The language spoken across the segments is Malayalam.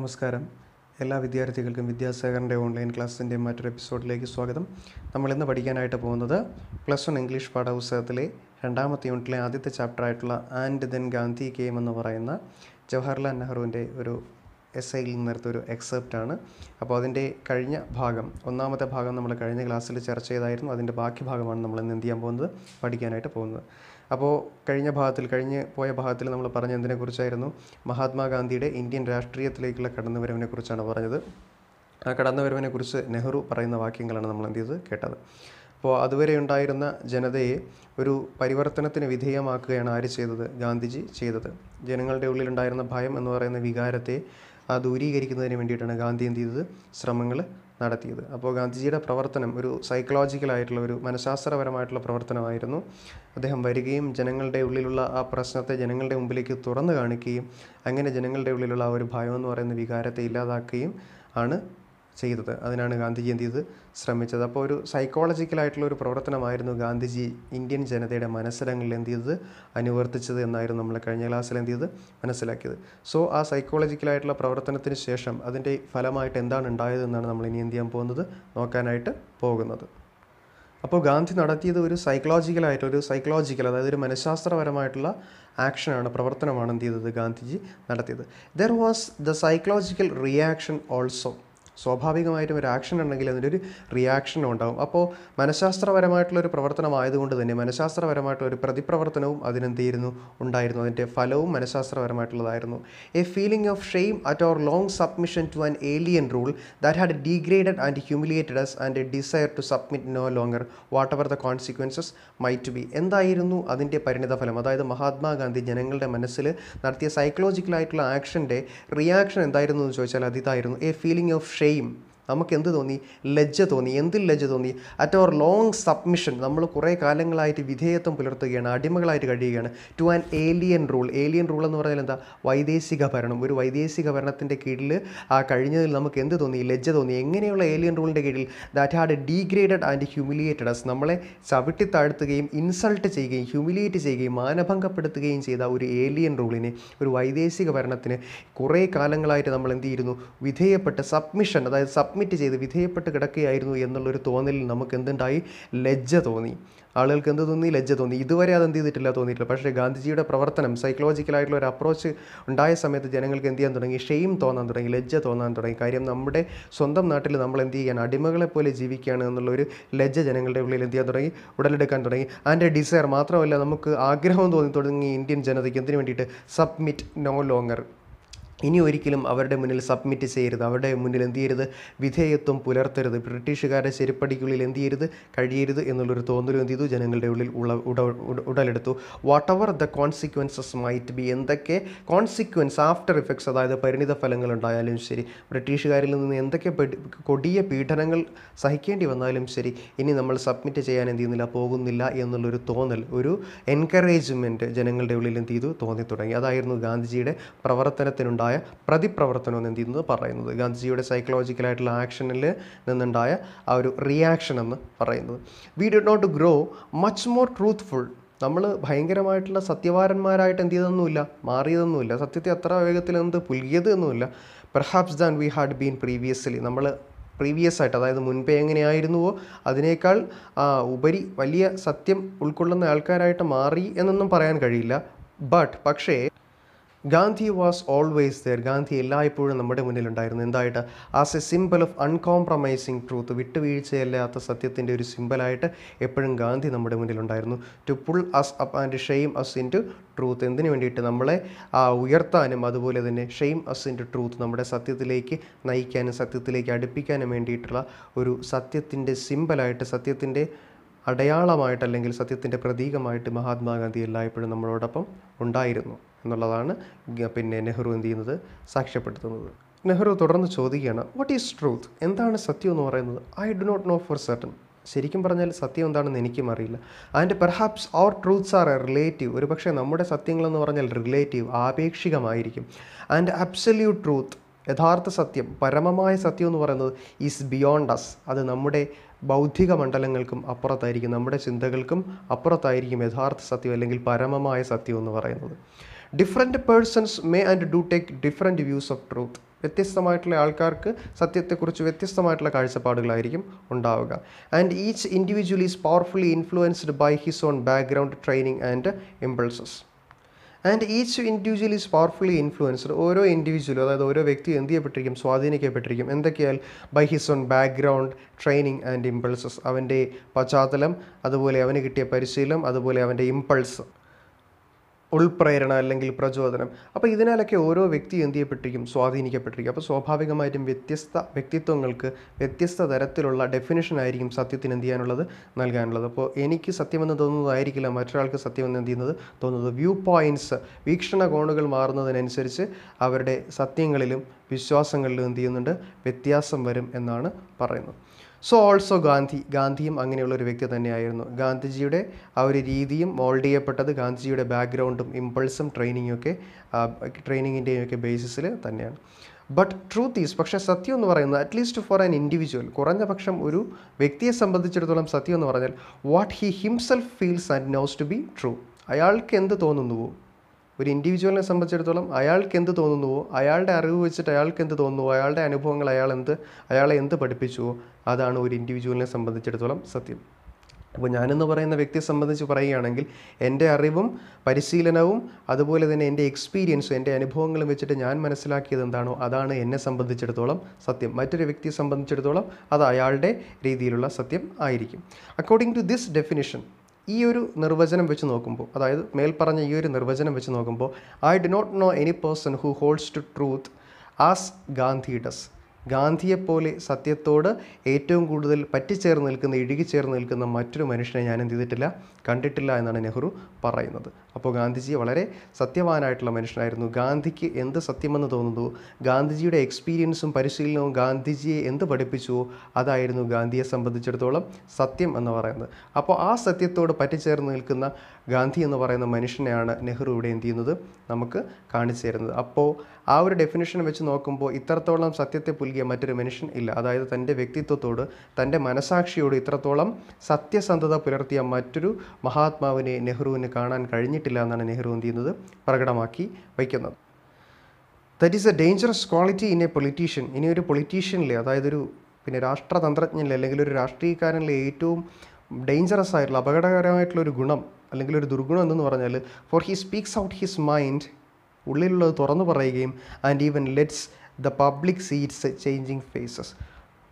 നമസ്കാരം എല്ലാ വിദ്യാർത്ഥികൾക്കും വിദ്യാസാഗറിൻ്റെ ഓൺലൈൻ ക്ലാസ്സിൻ്റെ മറ്റൊരു എപ്പിസോഡിലേക്ക് സ്വാഗതം നമ്മൾ ഇന്ന് പഠിക്കാനായിട്ട് പോകുന്നത് പ്ലസ് വൺ ഇംഗ്ലീഷ് പാഠപുസ്തകത്തിലെ രണ്ടാമത്തെ യൂണിറ്റിലെ ആദ്യത്തെ ചാപ്റ്റർ ആയിട്ടുള്ള ആൻഡ് ദെൻ ഗാന്ധി ഗെയിം എന്ന് പറയുന്ന ജവഹർലാൽ നെഹ്റുവിൻ്റെ ഒരു എസ് ഐയിൽ നിന്ന് ഒരു എക്സെപ്റ്റ് ആണ് അപ്പോൾ അതിൻ്റെ കഴിഞ്ഞ ഭാഗം ഒന്നാമത്തെ ഭാഗം നമ്മൾ കഴിഞ്ഞ ക്ലാസ്സിൽ ചർച്ച ചെയ്തായിരുന്നു അതിൻ്റെ ബാക്കി ഭാഗമാണ് നമ്മൾ ഇന്ന് എന്ത് ചെയ്യാൻ പോകുന്നത് പഠിക്കാനായിട്ട് പോകുന്നത് അപ്പോൾ കഴിഞ്ഞ ഭാഗത്തിൽ കഴിഞ്ഞ് പോയ ഭാഗത്തിൽ നമ്മൾ പറഞ്ഞ എന്തിനെക്കുറിച്ചായിരുന്നു മഹാത്മാഗാന്ധിയുടെ ഇന്ത്യൻ രാഷ്ട്രീയത്തിലേക്കുള്ള കുറിച്ചാണ് പറഞ്ഞത് ആ കുറിച്ച് നെഹ്റു പറയുന്ന വാക്യങ്ങളാണ് നമ്മൾ എന്ത് ചെയ്തത് കേട്ടത് അപ്പോൾ അതുവരെ ഉണ്ടായിരുന്ന ജനതയെ ഒരു പരിവർത്തനത്തിന് വിധേയമാക്കുകയാണ് ആര് ചെയ്തത് ഗാന്ധിജി ചെയ്തത് ജനങ്ങളുടെ ഉള്ളിലുണ്ടായിരുന്ന ഭയം എന്ന് പറയുന്ന വികാരത്തെ ആ ദൂരീകരിക്കുന്നതിന് വേണ്ടിയിട്ടാണ് ഗാന്ധി എന്ത് ചെയ്തത് ശ്രമങ്ങൾ നടത്തിയത് അപ്പോൾ ഗാന്ധിജിയുടെ പ്രവർത്തനം ഒരു സൈക്കോളജിക്കലായിട്ടുള്ള ഒരു മനഃശാസ്ത്രപരമായിട്ടുള്ള പ്രവർത്തനമായിരുന്നു അദ്ദേഹം വരികയും ജനങ്ങളുടെ ഉള്ളിലുള്ള ആ പ്രശ്നത്തെ ജനങ്ങളുടെ മുമ്പിലേക്ക് തുറന്നു കാണിക്കുകയും അങ്ങനെ ജനങ്ങളുടെ ഉള്ളിലുള്ള ആ ഒരു ഭയം എന്ന് പറയുന്ന വികാരത്തെ ഇല്ലാതാക്കുകയും ആണ് ചെയ്തത് അതിനാണ് ഗാന്ധിജി എന്ത് ചെയ്ത് ശ്രമിച്ചത് അപ്പോൾ ഒരു സൈക്കോളജിക്കലായിട്ടുള്ള ഒരു പ്രവർത്തനമായിരുന്നു ഗാന്ധിജി ഇന്ത്യൻ ജനതയുടെ മനസ്സിലങ്ങളിൽ എന്ത് ചെയ്തത് അനുവർത്തിച്ചത് എന്നായിരുന്നു നമ്മൾ കഴിഞ്ഞ ക്ലാസ്സിൽ എന്ത് ചെയ്ത് മനസ്സിലാക്കിയത് സോ ആ സൈക്കോളജിക്കലായിട്ടുള്ള പ്രവർത്തനത്തിന് ശേഷം അതിൻ്റെ ഫലമായിട്ട് എന്താണ് ഉണ്ടായതെന്നാണ് നമ്മൾ ഇനി എന്ത് ചെയ്യാൻ പോകുന്നത് നോക്കാനായിട്ട് പോകുന്നത് അപ്പോൾ ഗാന്ധി നടത്തിയത് ഒരു സൈക്കോളജിക്കലായിട്ട് ഒരു സൈക്കോളജിക്കൽ അതായത് ഒരു മനഃശാസ്ത്രപരമായിട്ടുള്ള ആക്ഷനാണ് പ്രവർത്തനമാണ് എന്ത് ചെയ്തത് ഗാന്ധിജി നടത്തിയത് there was the psychological reaction also സ്വാഭാവികമായിട്ടും ഒരു ആക്ഷൻ ഉണ്ടെങ്കിൽ അതിൻ്റെ ഒരു റിയാക്ഷൻ ഉണ്ടാകും അപ്പോൾ മനഃശാസ്ത്രപരമായിട്ടുള്ളൊരു പ്രവർത്തനമായതുകൊണ്ട് തന്നെ മനഃശാസ്ത്രപരമായിട്ടുള്ള ഒരു പ്രതിപ്രവർത്തനവും അതിനെന്ത് ചെയ്യുന്നു ഉണ്ടായിരുന്നു അതിൻ്റെ ഫലവും മനഃശാസ്ത്രപരമായിട്ടുള്ളതായിരുന്നു a feeling of shame at our long submission to an alien rule that had degraded and humiliated us and a desire to submit no longer whatever the consequences might be എന്തായിരുന്നു അതിൻ്റെ പരിണിതഫലം അതായത് മഹാത്മാഗാന്ധി ജനങ്ങളുടെ മനസ്സിൽ നടത്തിയ സൈക്കോളജിക്കലായിട്ടുള്ള ആക്ഷൻ്റെ റിയാക്ഷൻ എന്തായിരുന്നു എന്ന് ചോദിച്ചാൽ അതിതായിരുന്നു എ ഫീലിംഗ് ഓഫ് ഷെയിം ചെയ്യും നമുക്ക് എന്ത് തോന്നി ലജ്ജ തോന്നി എന്തിൽ ലജ്ജ തോന്നി അറ്റ് അവർ ലോങ് സബ്മിഷൻ നമ്മൾ കുറേ കാലങ്ങളായിട്ട് വിധേയത്വം പുലർത്തുകയാണ് അടിമകളായിട്ട് കഴിയുകയാണ് to an alien rule alien rule എന്ന് പറഞ്ഞാൽ എന്താ വൈദേശിക ഭരണം ഒരു വൈദേശിക ഭരണത്തിൻ്റെ കീഴിൽ ആ കഴിഞ്ഞതിൽ നമുക്ക് എന്ത് തോന്നി ലജ്ജ തോന്നി എങ്ങനെയുള്ള ഏലിയൻ റൂളിൻ്റെ കീഴിൽ that had degraded and humiliated us നമ്മളെ ചവിട്ടി താഴ്ത്തുകയും ഇൻസൾട്ട് ചെയ്യുകയും ഹ്യൂമിലിയേറ്റ് ചെയ്യുകയും മാനഭംഗപ്പെടുത്തുകയും ചെയ്ത ഒരു ഏലിയൻ റൂളിനെ ഒരു വൈദേശിക ഭരണത്തിന് കുറേ കാലങ്ങളായിട്ട് നമ്മൾ എന്ത് ചെയ്യുന്നു വിധേയപ്പെട്ട സബ്മിഷൻ അതായത് സബ് സബ്മിറ്റ് ചെയ്ത് വിധേയപ്പെട്ട് കിടക്കുകയായിരുന്നു എന്നുള്ളൊരു തോന്നലിൽ നമുക്ക് എന്തുണ്ടായി ലജ്ജ തോന്നി ആളുകൾക്ക് എന്ത് തോന്നി ലജ്ജ തോന്നി ഇതുവരെ അത് എന്ത് ചെയ്തിട്ടില്ല തോന്നിയിട്ടില്ല പക്ഷേ ഗാന്ധിജിയുടെ പ്രവർത്തനം സൈക്കോളജിക്കലായിട്ടുള്ള ഒരു അപ്രോച്ച് ഉണ്ടായ സമയത്ത് ജനങ്ങൾക്ക് എന്ത് ചെയ്യാൻ തുടങ്ങി ഷെയിം തോന്നാൻ തുടങ്ങി ലജ്ജ തോന്നാൻ തുടങ്ങി കാര്യം നമ്മുടെ സ്വന്തം നാട്ടിൽ നമ്മൾ എന്ത് ചെയ്യാൻ അടിമകളെ പോലെ ജീവിക്കുകയാണ് എന്നുള്ളൊരു ലജ്ജ ജനങ്ങളുടെ ഉള്ളിൽ എന്ത് ചെയ്യാൻ തുടങ്ങി ഉടലെടുക്കാൻ തുടങ്ങി അതിൻ്റെ ഡിസയർ മാത്രമല്ല നമുക്ക് ആഗ്രഹം തോന്നി തുടങ്ങി ഇന്ത്യൻ ജനതയ്ക്ക് എന്തിനു വേണ്ടിയിട്ട് സബ്മിറ്റ് നോ ലോങ്ങർ ഇനി ഒരിക്കലും അവരുടെ മുന്നിൽ സബ്മിറ്റ് ചെയ്യരുത് അവരുടെ മുന്നിൽ എന്ത് ചെയ്യരുത് വിധേയത്വം പുലർത്തരുത് ബ്രിട്ടീഷുകാരുടെ ചെരുപ്പടിക്കുള്ളിൽ എന്ത് ചെയ്യരുത് കഴിയരുത് എന്നുള്ളൊരു തോന്നലും എന്ത് ചെയ്തു ജനങ്ങളുടെ ഉള്ളിൽ ഉള ഉട ഉടലെടുത്തു whatever the consequences might be എന്തൊക്കെ കോൺസിക്വൻസ് ആഫ്റ്റർ ഇഫക്ട്സ് അതായത് പരിണിത ഫലങ്ങൾ ഉണ്ടായാലും ശരി ബ്രിട്ടീഷുകാരിൽ നിന്ന് എന്തൊക്കെ കൊടിയ പീഡനങ്ങൾ സഹിക്കേണ്ടി വന്നാലും ശരി ഇനി നമ്മൾ സബ്മിറ്റ് ചെയ്യാൻ എന്ത് ചെയ്യുന്നില്ല പോകുന്നില്ല എന്നുള്ളൊരു തോന്നൽ ഒരു എൻകറേജ്മെൻറ്റ് ജനങ്ങളുടെ ഉള്ളിൽ എന്ത് ചെയ്തു തോന്നി തുടങ്ങി അതായിരുന്നു ഗാന്ധിജിയുടെ പ്രവർത്തനത്തിനുണ്ടായ നിന്നുണ്ടായ പ്രതിപ്രവർത്തനം എന്ത് ചെയ്യുന്നത് പറയുന്നത് ഗാന്ധിജിയുടെ സൈക്കോളജിക്കലായിട്ടുള്ള ആക്ഷനിൽ നിന്നുണ്ടായ ആ ഒരു റിയാക്ഷൻ എന്ന് പറയുന്നത് we did not grow much more truthful നമ്മൾ ഭയങ്കരമായിട്ടുള്ള സത്യവാരന്മാരായിട്ട് എന്ത് ചെയ്തതൊന്നുമില്ല മാറിയതൊന്നുമില്ല സത്യത്തെ അത്ര വേഗത്തിൽ എന്ത് എന്നുമില്ല perhaps than we had been previously നമ്മൾ പ്രീവിയസ് ആയിട്ട് അതായത് മുൻപേ എങ്ങനെയായിരുന്നുവോ അതിനേക്കാൾ ഉപരി വലിയ സത്യം ഉൾക്കൊള്ളുന്ന ആൾക്കാരായിട്ട് മാറി എന്നൊന്നും പറയാൻ കഴിയില്ല ബട്ട് പക്ഷേ Gandhi was always there Gandhi എല്ലായ്പ്പോഴും നമ്മുടെ മുന്നിലുണ്ടായിരുന്നു എന്തായിട്ട് as a symbol of uncompromising truth വിട്ടുവീഴ്ചയില്ലാത്ത സത്യത്തിൻ്റെ ഒരു സിമ്പിളായിട്ട് എപ്പോഴും ഗാന്ധി നമ്മുടെ മുന്നിലുണ്ടായിരുന്നു to pull us up and shame us into truth എന്തിനു വേണ്ടിയിട്ട് നമ്മളെ ഉയർത്താനും അതുപോലെ തന്നെ shame us into truth നമ്മുടെ സത്യത്തിലേക്ക് നയിക്കാനും സത്യത്തിലേക്ക് അടുപ്പിക്കാനും വേണ്ടിയിട്ടുള്ള ഒരു സത്യത്തിൻ്റെ സിമ്പിളായിട്ട് സത്യത്തിൻ്റെ അടയാളമായിട്ട് അല്ലെങ്കിൽ സത്യത്തിൻ്റെ പ്രതീകമായിട്ട് മഹാത്മാഗാന്ധി എല്ലായ്പ്പോഴും നമ്മളോടൊപ്പം ഉണ്ടായിരുന്നു എന്നുള്ളതാണ് പിന്നെ നെഹ്റു എന്ത് ചെയ്യുന്നത് സാക്ഷ്യപ്പെടുത്തുന്നത് നെഹ്റു തുടർന്ന് ചോദിക്കുകയാണ് വാട്ട് ഈസ് ട്രൂത്ത് എന്താണ് സത്യം എന്ന് പറയുന്നത് I do not know for certain ശരിക്കും പറഞ്ഞാൽ സത്യം എന്താണെന്ന് എനിക്കും അറിയില്ല and perhaps our truths are relative ഒരു പക്ഷേ നമ്മുടെ സത്യങ്ങളെന്ന് പറഞ്ഞാൽ റിലേറ്റീവ് ആപേക്ഷികമായിരിക്കും ആൻഡ് അബ്സല്യൂട്ട് ട്രൂത്ത് യഥാർത്ഥ സത്യം പരമമായ സത്യം എന്ന് പറയുന്നത് ഈസ് ബിയോണ്ട് അസ് അത് നമ്മുടെ ബൗദ്ധിക മണ്ഡലങ്ങൾക്കും അപ്പുറത്തായിരിക്കും നമ്മുടെ ചിന്തകൾക്കും അപ്പുറത്തായിരിക്കും യഥാർത്ഥ സത്യം അല്ലെങ്കിൽ പരമമായ സത്യം എന്ന് പറയുന്നത് different persons may and do take different views of truth വ്യത്യസ്തമായിട്ടുള്ള ആൾക്കാർക്ക് സത്യത്തെക്കുറിച്ച് വ്യത്യസ്തമായിട്ടുള്ള കാഴ്ചപ്പാടുകളായിരിക്കും ഉണ്ടാവുക and each individual is powerfully influenced by his own background training and impulses and each individual is powerfully influenced ഓരോ ഇൻഡിവിജ്വലും അതായത് ഓരോ വ്യക്തി എന്ത് ചെയ്യപ്പെട്ടിരിക്കും സ്വാധീനിക്കപ്പെട്ടിരിക്കും എന്തൊക്കെയാൽ by his own background training and impulses അവൻ്റെ പശ്ചാത്തലം അതുപോലെ അവന് കിട്ടിയ പരിശീലനം അതുപോലെ അവൻ്റെ ഇമ്പൾസ് ഉൾപ്രേരണ അല്ലെങ്കിൽ പ്രചോദനം അപ്പോൾ ഇതിനാലൊക്കെ ഓരോ വ്യക്തി എന്ത് ചെയ്യപ്പെട്ടിരിക്കും സ്വാധീനിക്കപ്പെട്ടിരിക്കും അപ്പോൾ സ്വാഭാവികമായിട്ടും വ്യത്യസ്ത വ്യക്തിത്വങ്ങൾക്ക് വ്യത്യസ്ത തരത്തിലുള്ള ഡെഫിനേഷൻ ആയിരിക്കും സത്യത്തിന് എന്ത് ചെയ്യാനുള്ളത് നൽകാനുള്ളത് അപ്പോൾ എനിക്ക് സത്യമെന്ന് തോന്നുന്നതായിരിക്കില്ല മറ്റൊരാൾക്ക് സത്യമെന്ന് എന്ത് ചെയ്യുന്നത് തോന്നുന്നത് വ്യൂ പോയിൻറ്റ്സ് വീക്ഷണകോണുകൾ മാറുന്നതിനനുസരിച്ച് അവരുടെ സത്യങ്ങളിലും വിശ്വാസങ്ങളിലും എന്ത് ചെയ്യുന്നുണ്ട് വ്യത്യാസം വരും എന്നാണ് പറയുന്നത് സോ ഓൾസോ ഗാന്ധി ഗാന്ധിയും അങ്ങനെയുള്ള ഒരു വ്യക്തി തന്നെയായിരുന്നു ഗാന്ധിജിയുടെ ആ ഒരു രീതിയും മോൾഡ് ചെയ്യപ്പെട്ടത് ഗാന്ധിജിയുടെ ബാക്ക്ഗ്രൗണ്ടും ഇമ്പൾസും ട്രെയിനിങ്ങും ഒക്കെ ട്രെയിനിങ്ങിൻ്റെയും ഒക്കെ ബേസിസിൽ തന്നെയാണ് ബട്ട് ട്രൂത്ത് ഈസ് പക്ഷേ സത്യം എന്ന് പറയുന്നത് അറ്റ്ലീസ്റ്റ് ഫോർ ആൻ ഇൻഡിവിജ്വൽ കുറഞ്ഞ പക്ഷം ഒരു വ്യക്തിയെ സംബന്ധിച്ചിടത്തോളം സത്യം എന്ന് പറഞ്ഞാൽ what he himself feels and knows to be true അയാൾക്ക് എന്ത് തോന്നുന്നുവോ ഒരു ഇൻഡിവിജ്വലിനെ സംബന്ധിച്ചിടത്തോളം അയാൾക്ക് എന്ത് തോന്നുന്നുവോ അയാളുടെ അറിവ് വെച്ചിട്ട് അയാൾക്ക് എന്ത് തോന്നുന്നുവോ അയാളുടെ അനുഭവങ്ങൾ അയാൾ എന്ത് അയാളെ എന്ത് പഠിപ്പിച്ചുവോ അതാണ് ഒരു ഇൻഡിവിജ്വലിനെ സംബന്ധിച്ചിടത്തോളം സത്യം അപ്പോൾ ഞാനെന്ന് പറയുന്ന വ്യക്തിയെ സംബന്ധിച്ച് പറയുകയാണെങ്കിൽ എൻ്റെ അറിവും പരിശീലനവും അതുപോലെ തന്നെ എൻ്റെ എക്സ്പീരിയൻസും എൻ്റെ അനുഭവങ്ങളും വെച്ചിട്ട് ഞാൻ മനസ്സിലാക്കിയത് എന്താണോ അതാണ് എന്നെ സംബന്ധിച്ചിടത്തോളം സത്യം മറ്റൊരു വ്യക്തിയെ സംബന്ധിച്ചിടത്തോളം അത് അയാളുടെ രീതിയിലുള്ള സത്യം ആയിരിക്കും അക്കോർഡിംഗ് ടു ദിസ് ഡെഫിനിഷൻ ഈ ഒരു നിർവചനം വെച്ച് നോക്കുമ്പോൾ അതായത് മേൽപ്പറഞ്ഞ ഈ ഒരു നിർവചനം വെച്ച് നോക്കുമ്പോൾ I do not know any person who holds to truth as Gandhi does ഗാന്ധിയെപ്പോലെ സത്യത്തോട് ഏറ്റവും കൂടുതൽ പറ്റിച്ചേർന്ന് നിൽക്കുന്ന ഇഴുകിച്ചേർന്ന് നിൽക്കുന്ന മറ്റൊരു മനുഷ്യനെ ഞാൻ എന്ത് ചെയ്തിട്ടില്ല കണ്ടിട്ടില്ല എന്നാണ് നെഹ്റു പറയുന്നത് അപ്പോൾ ഗാന്ധിജി വളരെ സത്യവാനായിട്ടുള്ള മനുഷ്യനായിരുന്നു ഗാന്ധിക്ക് എന്ത് സത്യമെന്ന് തോന്നുന്നു ഗാന്ധിജിയുടെ എക്സ്പീരിയൻസും പരിശീലനവും ഗാന്ധിജിയെ എന്ത് പഠിപ്പിച്ചുവോ അതായിരുന്നു ഗാന്ധിയെ സംബന്ധിച്ചിടത്തോളം സത്യം എന്ന് പറയുന്നത് അപ്പോൾ ആ സത്യത്തോട് പറ്റിച്ചേർന്ന് നിൽക്കുന്ന ഗാന്ധി എന്ന് പറയുന്ന മനുഷ്യനെയാണ് നെഹ്റു ഇവിടെ എന്ത് ചെയ്യുന്നത് നമുക്ക് കാണിച്ചു തരുന്നത് അപ്പോൾ ആ ഒരു ഡെഫിനേഷൻ വെച്ച് നോക്കുമ്പോൾ ഇത്രത്തോളം സത്യത്തെ നൽകിയ മറ്റൊരു മനുഷ്യൻ ഇല്ല അതായത് തൻ്റെ വ്യക്തിത്വത്തോട് തൻ്റെ മനസാക്ഷിയോട് ഇത്രത്തോളം സത്യസന്ധത പുലർത്തിയ മറ്റൊരു മഹാത്മാവിനെ നെഹ്റുവിന് കാണാൻ കഴിഞ്ഞിട്ടില്ല എന്നാണ് നെഹ്റു എന്ത് ചെയ്യുന്നത് പ്രകടമാക്കി വയ്ക്കുന്നത് that is a dangerous quality in a politician ഇനി ഒരു പൊളിറ്റീഷ്യനിലെ അതായത് ഒരു പിന്നെ രാഷ്ട്രതന്ത്രജ്ഞനിലെ അല്ലെങ്കിൽ ഒരു രാഷ്ട്രീയക്കാരനിലെ ഏറ്റവും ഡേഞ്ചറസ് ആയിട്ടുള്ള അപകടകരമായിട്ടുള്ള ഒരു ഗുണം അല്ലെങ്കിൽ ഒരു ദുർഗുണം എന്ന് പറഞ്ഞാൽ for he speaks out his mind ഉള്ളിലുള്ളത് തുറന്നു പറയുകയും and even lets the public see its changing phases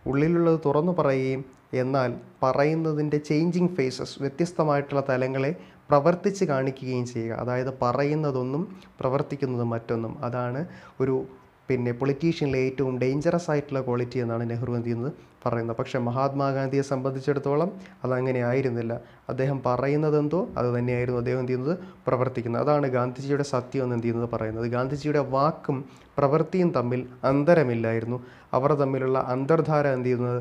ഉള്ളിലുള്ളത് തുറന്നു പറയുകയും എന്നാൽ പറയുന്നതിൻ്റെ ചേഞ്ചിങ് ഫേസസ് വ്യത്യസ്തമായിട്ടുള്ള തലങ്ങളെ പ്രവർത്തിച്ച് കാണിക്കുകയും ചെയ്യുക അതായത് പറയുന്നതൊന്നും പ്രവർത്തിക്കുന്നതും മറ്റൊന്നും അതാണ് ഒരു പിന്നെ പൊളിറ്റീഷ്യനിലെ ഏറ്റവും ഡേഞ്ചറസ് ആയിട്ടുള്ള ക്വാളിറ്റി എന്നാണ് നെഹ്റു എന്ത് ചെയ്യുന്നത് പറയുന്നത് പക്ഷേ മഹാത്മാഗാന്ധിയെ സംബന്ധിച്ചിടത്തോളം അതങ്ങനെ ആയിരുന്നില്ല അദ്ദേഹം പറയുന്നത് എന്തോ അത് തന്നെയായിരുന്നു അദ്ദേഹം എന്ത് ചെയ്യുന്നത് പ്രവർത്തിക്കുന്നത് അതാണ് ഗാന്ധിജിയുടെ സത്യം എന്ന് എന്ത് ചെയ്യുന്നത് പറയുന്നത് ഗാന്ധിജിയുടെ വാക്കും പ്രവൃത്തിയും തമ്മിൽ അന്തരമില്ലായിരുന്നു അവർ തമ്മിലുള്ള അന്തർധാര എന്ത് ചെയ്യുന്നത്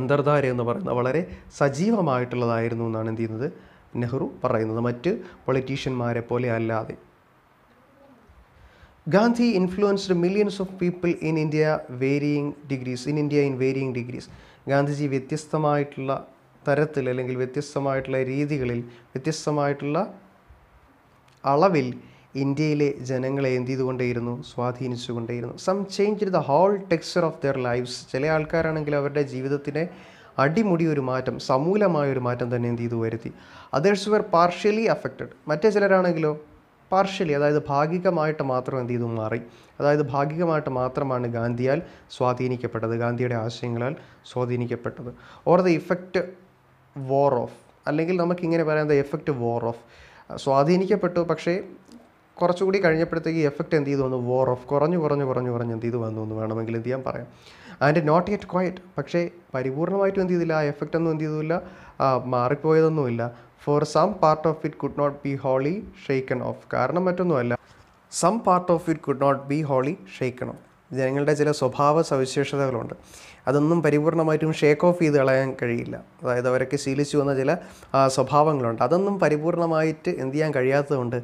അന്തർധാര എന്ന് പറയുന്നത് വളരെ സജീവമായിട്ടുള്ളതായിരുന്നു എന്നാണ് എന്ത് ചെയ്യുന്നത് നെഹ്റു പറയുന്നത് മറ്റ് പൊളിറ്റീഷ്യന്മാരെ പോലെ അല്ലാതെ Gandhi influenced millions of people in India varying degrees in India in varying degrees Gandhiji വ്യത്യസ്തമായിട്ടുള്ള തരത്തിൽ അല്ലെങ്കിൽ വ്യത്യസ്തമായിട്ടുള്ള രീതികളിൽ വ്യത്യസ്തമായിട്ടുള്ള അളവിൽ ഇന്ത്യയിലെ ജനങ്ങളെ എന്ത് ചെയ്തുകൊണ്ടേയിരുന്നു സ്വാധീനിച്ചുകൊണ്ടേയിരുന്നു some change the whole texture of their lives ചില ആൾക്കാരാണെങ്കിൽ അവരുടെ ജീവിതത്തിൻ്റെ അടിമുടി ഒരു മാറ്റം സമൂലമായ ഒരു മാറ്റം തന്നെ എന്ത് ചെയ്തു വരുത്തി അതേഴ്സ് വെർ പാർഷ്യലി അഫക്റ്റഡ് മറ്റേ ചിലരാണെങ്കിലോ പാർഷ്യലി അതായത് ഭാഗികമായിട്ട് മാത്രം എന്ത് ചെയ്തു മാറി അതായത് ഭാഗികമായിട്ട് മാത്രമാണ് ഗാന്ധിയാൽ സ്വാധീനിക്കപ്പെട്ടത് ഗാന്ധിയുടെ ആശയങ്ങളാൽ സ്വാധീനിക്കപ്പെട്ടത് or the effect wore off അല്ലെങ്കിൽ നമുക്കിങ്ങനെ പറയാം ദ എഫക്റ്റ് വോർ ഓഫ് സ്വാധീനിക്കപ്പെട്ടു പക്ഷേ കുറച്ചുകൂടി കഴിഞ്ഞപ്പോഴത്തേക്ക് എഫക്റ്റ് എന്ത് ചെയ്തു വന്നു വോർ ഓഫ് കുറഞ്ഞു കുറഞ്ഞു കുറഞ്ഞു കുറഞ്ഞ് എന്ത് ചെയ്തു വന്നു എന്ന് വേണമെങ്കിൽ എന്ത് ചെയ്യാൻ പറയാം ആൻഡ് നോട്ട് യെറ്റ് ക്വയറ്റ് പക്ഷേ പരിപൂർണമായിട്ടും എന്ത് ചെയ്തില്ല ആ എഫക്റ്റ് ഒന്നും എന്ത് ചെയ്തില്ല മാറിപ്പോയതൊന്നുമില്ല for some part of it could not be wholly shaken off കാരണം മറ്റൊന്നുമല്ല some part of it could not be wholly off ജനങ്ങളുടെ ചില സ്വഭാവ സവിശേഷതകളുണ്ട് അതൊന്നും പരിപൂർണമായിട്ടും ഷേക്ക് ഓഫ് ചെയ്ത് കളയാൻ കഴിയില്ല അതായത് അവരൊക്കെ ശീലിച്ചു വന്ന ചില സ്വഭാവങ്ങളുണ്ട് അതൊന്നും പരിപൂർണമായിട്ട് എന്ത് ചെയ്യാൻ കഴിയാത്തതുകൊണ്ട്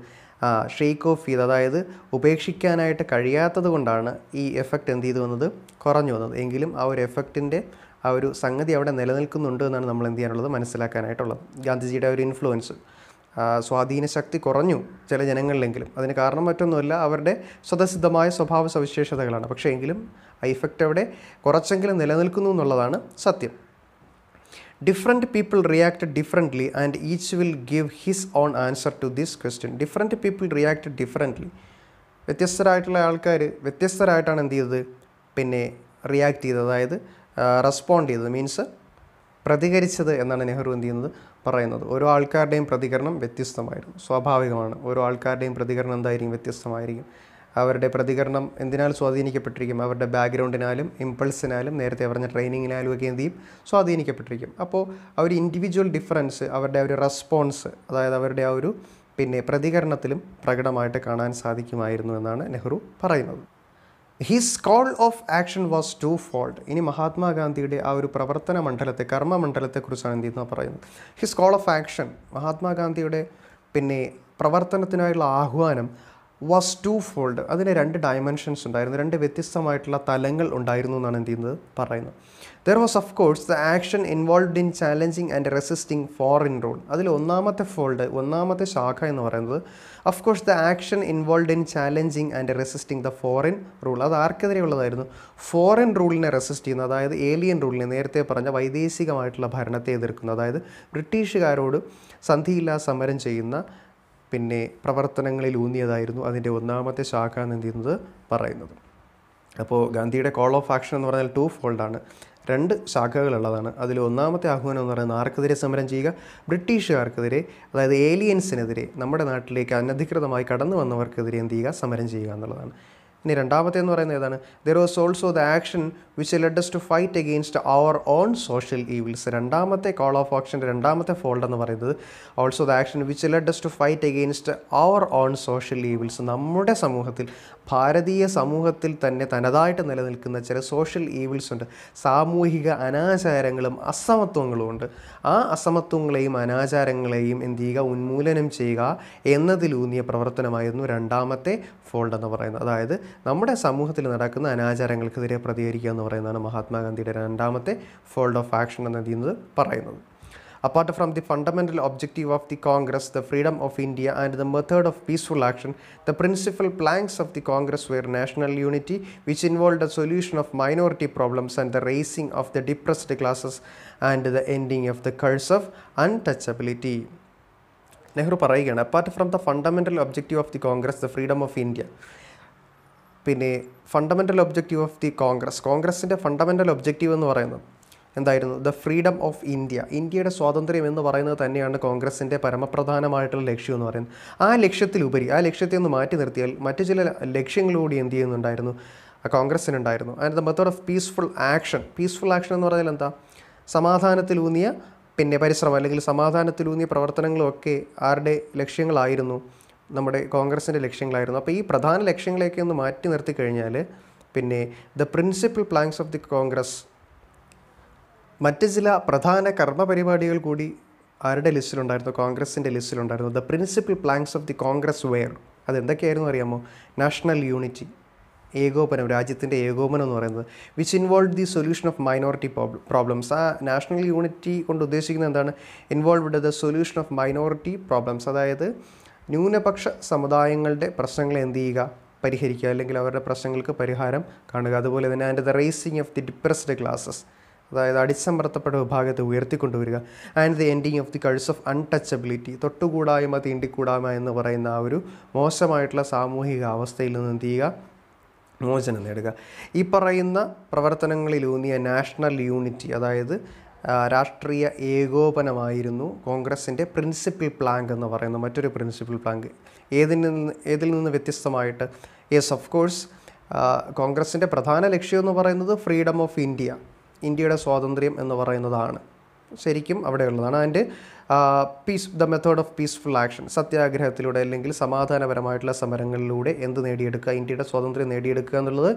ഷേക്ക് ഓഫ് ചെയ്ത് അതായത് ഉപേക്ഷിക്കാനായിട്ട് കഴിയാത്തത് കൊണ്ടാണ് ഈ എഫക്റ്റ് എന്ത് ചെയ്തു വന്നത് കുറഞ്ഞു വന്നത് എങ്കിലും ആ ഒരു എഫക്റ്റിൻ്റെ ആ ഒരു സംഗതി അവിടെ നിലനിൽക്കുന്നുണ്ട് എന്നാണ് നമ്മൾ എന്ത് ചെയ്യാനുള്ളത് മനസ്സിലാക്കാനായിട്ടുള്ളത് ഗാന്ധിജിയുടെ ഒരു ഇൻഫ്ലുവൻസ് സ്വാധീന ശക്തി കുറഞ്ഞു ചില ജനങ്ങളിലെങ്കിലും അതിന് കാരണം മറ്റൊന്നുമല്ല അവരുടെ സ്വതസിദ്ധമായ സ്വഭാവ സവിശേഷതകളാണ് പക്ഷേ എങ്കിലും ആ ഇഫക്റ്റ് അവിടെ കുറച്ചെങ്കിലും നിലനിൽക്കുന്നു എന്നുള്ളതാണ് സത്യം different people react differently and each will give his own answer to this question different people react differently വ്യത്യസ്തരായിട്ടുള്ള ആൾക്കാർ വ്യത്യസ്തരായിട്ടാണ് എന്ത് ചെയ്തത് പിന്നെ റിയാക്ട് ചെയ്തത് അതായത് റെസ്പോണ്ട് ചെയ്തത് മീൻസ് പ്രതികരിച്ചത് എന്നാണ് നെഹ്റു എന്ത് ചെയ്യുന്നത് പറയുന്നത് ഓരോ ആൾക്കാരുടെയും പ്രതികരണം വ്യത്യസ്തമായിരുന്നു സ്വാഭാവികമാണ് ഓരോ ആൾക്കാരുടെയും പ്രതികരണം എന്തായിരിക്കും വ്യത്യസ്തമായിരിക്കും അവരുടെ പ്രതികരണം എന്തിനാൽ സ്വാധീനിക്കപ്പെട്ടിരിക്കും അവരുടെ ബാക്ക്ഗ്രൗണ്ടിനാലും ഇമ്പൾസിനാലും നേരത്തെ പറഞ്ഞ ട്രെയിനിങ്ങിനാലും ഒക്കെ എന്ത് ചെയ്യും സ്വാധീനിക്കപ്പെട്ടിരിക്കും അപ്പോൾ ആ ഒരു ഇൻഡിവിജ്വൽ ഡിഫറൻസ് അവരുടെ ഒരു റെസ്പോൺസ് അതായത് അവരുടെ ആ ഒരു പിന്നെ പ്രതികരണത്തിലും പ്രകടമായിട്ട് കാണാൻ സാധിക്കുമായിരുന്നു എന്നാണ് നെഹ്റു പറയുന്നത് his call of action was twofold ഇനി മഹാത്മാഗാന്ധിയുടെ ആ ഒരു പ്രവർത്തന മണ്ഡലത്തെ കർമ്മമണ്ഡലത്തെക്കുറിച്ചാണ് എന്ത് ചെയ്യുന്നത് പറയുന്നത് ഹിസ് കോൾ ഓഫ് ആക്ഷൻ മഹാത്മാഗാന്ധിയുടെ പിന്നെ പ്രവർത്തനത്തിനായുള്ള ആഹ്വാനം വാസ് ടു ഫോൾഡ് അതിന് രണ്ട് ഡയമെൻഷൻസ് ഉണ്ടായിരുന്നു രണ്ട് വ്യത്യസ്തമായിട്ടുള്ള തലങ്ങൾ ഉണ്ടായിരുന്നു എന്നാണ് എന്ത് ചെയ്യുന്നത് പറയുന്നത് there was of course the action involved in challenging and resisting foreign rule അതിൽ ഒന്നാമത്തെ ഫോൾഡ് ഒന്നാമത്തെ ശാഖ എന്ന് പറയുന്നത് of course the action involved in challenging and resisting the foreign rule അത് ആർക്കെതിരെ ഉള്ളതായിരുന്നു ഫോറിൻ റൂളിനെ റെസിസ്റ്റ് ചെയ്യുന്ന അതായത് ഏലിയൻ റൂളിനെ നേരത്തെ പറഞ്ഞ വൈദേശികമായിട്ടുള്ള ഭരണത്തെ എതിർക്കുന്ന അതായത് ബ്രിട്ടീഷുകാരോട് സന്ധിയില്ലാ സമരം ചെയ്യുന്ന പിന്നെ പ്രവർത്തനങ്ങളിൽ ഊന്നിയതായിരുന്നു അതിൻ്റെ ഒന്നാമത്തെ ശാഖ എന്ന് എന്ത് പറയുന്നത് അപ്പോൾ ഗാന്ധിയുടെ കോൾ ഓഫ് ആക്ഷൻ എന്ന് പറഞ്ഞാൽ ടു ഫോൾഡാണ് രണ്ട് ശാഖകളുള്ളതാണ് അതിൽ ഒന്നാമത്തെ ആഹ്വാനം എന്ന് പറയുന്നത് ആർക്കെതിരെ സമരം ചെയ്യുക ബ്രിട്ടീഷുകാർക്കെതിരെ അതായത് ഏലിയൻസിനെതിരെ നമ്മുടെ നാട്ടിലേക്ക് അനധികൃതമായി കടന്നു വന്നവർക്കെതിരെ എന്ത് ചെയ്യുക സമരം ചെയ്യുക എന്നുള്ളതാണ് ഇനി രണ്ടാമത്തെ എന്ന് പറയുന്നത് ഏതാണ് there was also the action which led us to fight against our own social evils രണ്ടാമത്തെ കോൾ ഓഫ് ആക്ഷൻ്റെ രണ്ടാമത്തെ ഫോൾഡ് എന്ന് പറയുന്നത് also the action which led us to fight against our own social evils നമ്മുടെ സമൂഹത്തിൽ ഭാരതീയ സമൂഹത്തിൽ തന്നെ തനതായിട്ട് നിലനിൽക്കുന്ന ചില സോഷ്യൽ ഈവിൽസ് ഉണ്ട് സാമൂഹിക അനാചാരങ്ങളും അസമത്വങ്ങളും ഉണ്ട് ആ അസമത്വങ്ങളെയും അനാചാരങ്ങളെയും എന്ത് ചെയ്യുക ഉന്മൂലനം ചെയ്യുക എന്നതിലൂന്നിയ പ്രവർത്തനമായിരുന്നു രണ്ടാമത്തെ ഫോൾഡ് എന്ന് പറയുന്നത് അതായത് നമ്മുടെ സമൂഹത്തിൽ നടക്കുന്ന അനാചാരങ്ങൾക്കെതിരെ പ്രതികരിക്കുക എന്ന് പറയുന്നതാണ് മഹാത്മാഗാന്ധിയുടെ രണ്ടാമത്തെ ഫോൾഡ് ഓഫ് ആക്ഷൻ എന്നത് പറയുന്നത് apart from the fundamental objective of the Congress, the freedom of India, and the method of peaceful action, the principal planks of the Congress were national unity, which involved the solution of minority problems and the raising of the depressed classes and the ending of the curse of untouchability. Nehru പറയുകയാണ് apart from the fundamental objective of the Congress, the freedom of India, പിന്നെ fundamental objective of the Congress കോൺഗ്രസിൻ്റെ ഫണ്ടമെൻ്റൽ ഒബ്ജക്റ്റീവ് എന്ന് പറയുന്നത് എന്തായിരുന്നു ദ ഫ്രീഡം ഓഫ് ഇന്ത്യ ഇന്ത്യയുടെ സ്വാതന്ത്ര്യം എന്ന് പറയുന്നത് തന്നെയാണ് കോൺഗ്രസിൻ്റെ പരമപ്രധാനമായിട്ടുള്ള ലക്ഷ്യം എന്ന് പറയുന്നത് ആ ലക്ഷ്യത്തിലുപരി ആ ലക്ഷ്യത്തെ ഒന്ന് മാറ്റി നിർത്തിയാൽ മറ്റു ചില ലക്ഷ്യങ്ങളോടി എന്ത് ചെയ്യുന്നുണ്ടായിരുന്നു കോൺഗ്രസ്സിനുണ്ടായിരുന്നു അതിൻ്റെ the method of peaceful action peaceful action എന്ന് പറഞ്ഞാൽ എന്താ സമാധാനത്തിലൂന്നിയ പിന്നെ പരിശ്രമം അല്ലെങ്കിൽ സമാധാനത്തിലൂന്നിയ പ്രവർത്തനങ്ങളൊക്കെ ആരുടെ ലക്ഷ്യങ്ങളായിരുന്നു നമ്മുടെ കോൺഗ്രസിൻ്റെ ലക്ഷ്യങ്ങളായിരുന്നു അപ്പോൾ ഈ പ്രധാന ലക്ഷ്യങ്ങളെയൊക്കെ ഒന്ന് മാറ്റി നിർത്തി കഴിഞ്ഞാൽ പിന്നെ the principal planks of the Congress മറ്റ് ചില പ്രധാന കർമ്മ പരിപാടികൾ കൂടി ആരുടെ ലിസ്റ്റിലുണ്ടായിരുന്നു കോൺഗ്രസിൻ്റെ ലിസ്റ്റിലുണ്ടായിരുന്നു the principal planks of the Congress were അതെന്തൊക്കെയായിരുന്നു അറിയാമോ നാഷണൽ യൂണിറ്റി ഏകോപനം രാജ്യത്തിൻ്റെ ഏകോപനം എന്ന് പറയുന്നത് which involve the solution of minority problems ആ നാഷണൽ യൂണിറ്റി കൊണ്ട് ഉദ്ദേശിക്കുന്നത് എന്താണ് involved the solution of minority problems അതായത് ന്യൂനപക്ഷ സമുദായങ്ങളുടെ പ്രശ്നങ്ങൾ എന്ത് ചെയ്യുക പരിഹരിക്കുക അല്ലെങ്കിൽ അവരുടെ പ്രശ്നങ്ങൾക്ക് പരിഹാരം കാണുക അതുപോലെ തന്നെ and the raising of the depressed classes അതായത് അടിച്ചമർത്തപ്പെട്ട വിഭാഗത്തെ ഉയർത്തിക്കൊണ്ടുവരിക and the ending of the curse of untouchability തൊട്ടുകൂടായ്മ തീണ്ടിക്കൂടായ്മ എന്ന് പറയുന്ന ആ ഒരു മോശമായിട്ടുള്ള സാമൂഹിക അവസ്ഥയിൽ നിന്ന് എന്ത് ചെയ്യുക മോചനം നേടുക ഈ പറയുന്ന പ്രവർത്തനങ്ങളിലൂന്നിയ നാഷണൽ യൂണിറ്റി അതായത് രാഷ്ട്രീയ ഏകോപനമായിരുന്നു കോൺഗ്രസിൻ്റെ പ്രിൻസിപ്പിൾ പ്ലാങ്ക് എന്ന് പറയുന്ന മറ്റൊരു പ്രിൻസിപ്പിൾ പ്ലാങ്ക് ഏതിൽ നിന്ന് ഏതിൽ നിന്ന് വ്യത്യസ്തമായിട്ട് യെസ് ഓഫ് കോഴ്സ് കോൺഗ്രസിൻ്റെ പ്രധാന ലക്ഷ്യം എന്ന് പറയുന്നത് ഫ്രീഡം ഓഫ് ഇന്ത്യ ഇന്ത്യയുടെ സ്വാതന്ത്ര്യം എന്ന് പറയുന്നതാണ് ശരിക്കും അവിടെയുള്ളതാണ് അതിൻ്റെ peace the method of peaceful action സത്യാഗ്രഹത്തിലൂടെ അല്ലെങ്കിൽ സമാധാനപരമായിട്ടുള്ള സമരങ്ങളിലൂടെ എന്ത് നേടിയെടുക്കുക ഇന്ത്യയുടെ സ്വാതന്ത്ര്യം നേടിയെടുക്കുക എന്നുള്ളത്